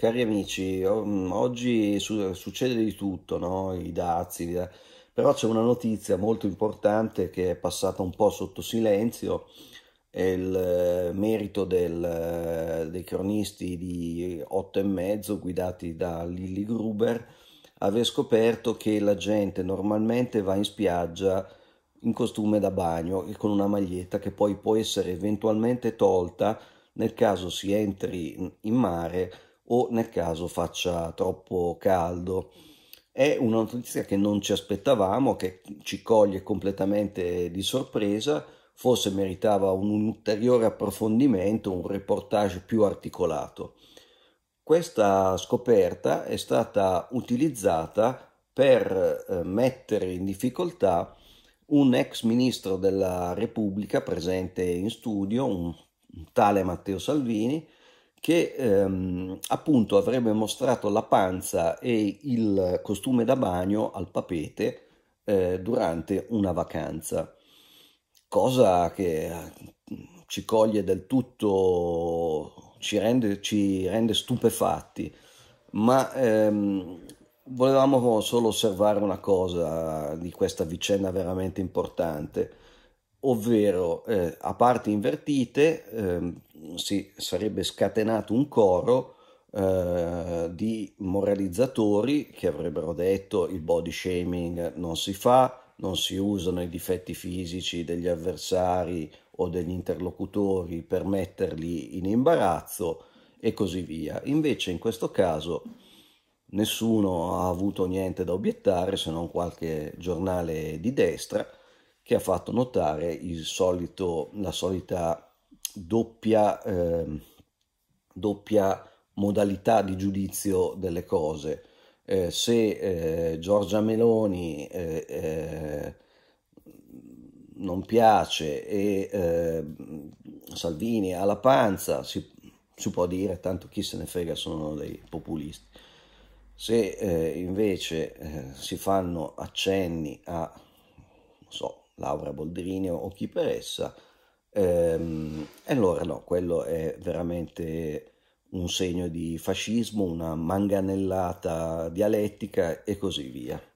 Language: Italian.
Cari amici, oggi succede di tutto, no? i dazi, eh. però c'è una notizia molto importante che è passata un po' sotto silenzio, è il eh, merito del, eh, dei cronisti di 8 e mezzo guidati da Lilly Gruber aver scoperto che la gente normalmente va in spiaggia in costume da bagno e con una maglietta che poi può essere eventualmente tolta nel caso si entri in mare o nel caso faccia troppo caldo. È una notizia che non ci aspettavamo, che ci coglie completamente di sorpresa, forse meritava un ulteriore approfondimento, un reportage più articolato. Questa scoperta è stata utilizzata per eh, mettere in difficoltà un ex ministro della Repubblica presente in studio, un tale Matteo Salvini, che ehm, appunto avrebbe mostrato la panza e il costume da bagno al papete eh, durante una vacanza, cosa che eh, ci coglie del tutto, ci rende, ci rende stupefatti, ma ehm, volevamo solo osservare una cosa di questa vicenda veramente importante ovvero eh, a parti invertite eh, si sarebbe scatenato un coro eh, di moralizzatori che avrebbero detto il body shaming non si fa, non si usano i difetti fisici degli avversari o degli interlocutori per metterli in imbarazzo e così via. Invece in questo caso nessuno ha avuto niente da obiettare se non qualche giornale di destra che ha fatto notare il solito, la solita doppia, eh, doppia, modalità di giudizio delle cose. Eh, se eh, Giorgia Meloni eh, eh, non piace e eh, Salvini ha la panza, si, si, può dire, tanto chi se ne frega sono dei populisti. Se invece si fanno accenni a, so, Laura Boldrini o chi per essa. Ehm, e allora no, quello è veramente un segno di fascismo, una manganellata dialettica e così via.